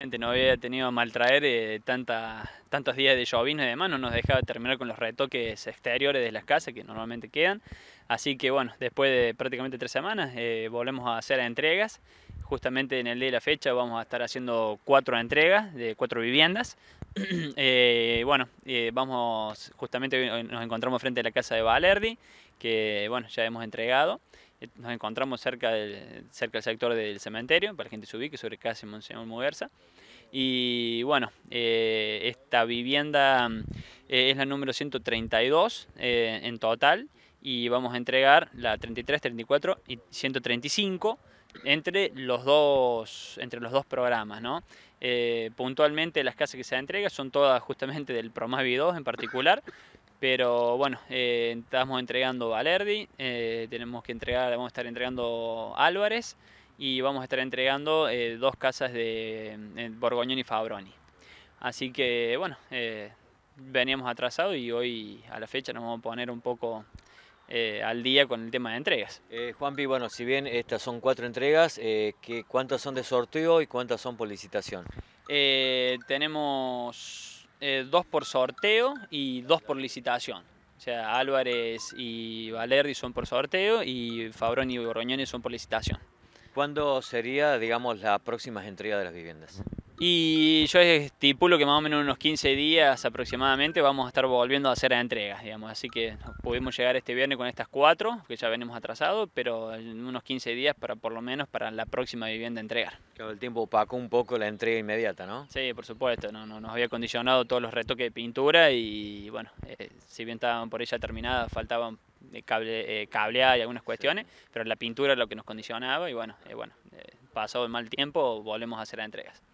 No había tenido a maltraer eh, tantos días de llovizna y demás, no nos dejaba terminar con los retoques exteriores de las casas que normalmente quedan. Así que bueno, después de prácticamente tres semanas eh, volvemos a hacer entregas. Justamente en el día de la fecha vamos a estar haciendo cuatro entregas de cuatro viviendas. Eh, bueno, eh, vamos, justamente nos encontramos frente a la casa de Valerdi, que bueno, ya hemos entregado nos encontramos cerca del, cerca del sector del cementerio, para la gente subir que sobre en Monseñor Muguerza. Y bueno, eh, esta vivienda mm, eh, es la número 132 eh, en total y vamos a entregar la 33, 34 y 135 entre los dos, entre los dos programas. ¿no? puntualmente las casas que se entregan son todas justamente del Promavi 2 en particular. Pero bueno, eh, estamos entregando Valerdi, eh, tenemos que entregar, vamos a estar entregando Álvarez y vamos a estar entregando eh, dos casas de Borgoñón y Fabroni. Así que bueno, veníamos atrasados y hoy a la fecha nos vamos a poner un poco al día con el tema de entregas. Juanpi, bueno, si bien estas son cuatro entregas, ¿cuántas son de sorteo y cuántas son por licitación? tenemos eh, dos por sorteo y dos por licitación. O sea, Álvarez y Valerdi son por sorteo y Fabrón y Borroñones son por licitación. ¿Cuándo sería, digamos, la próxima entrega de las viviendas? Y yo estipulo que más o menos unos 15 días aproximadamente vamos a estar volviendo a hacer entregas, digamos. Así que pudimos llegar este viernes con estas cuatro, que ya venimos atrasados, pero en unos 15 días para por lo menos para la próxima vivienda entregar. Claro, el tiempo opacó un poco la entrega inmediata, ¿no? Sí, por supuesto. No, nos había condicionado todos los retoques de pintura y bueno, eh, si bien estaban por ella terminadas, faltaban eh, cable, eh, y algunas cuestiones, pero la pintura es lo que nos condicionaba y bueno, bueno pasado el mal tiempo, volvemos a hacer las entregas.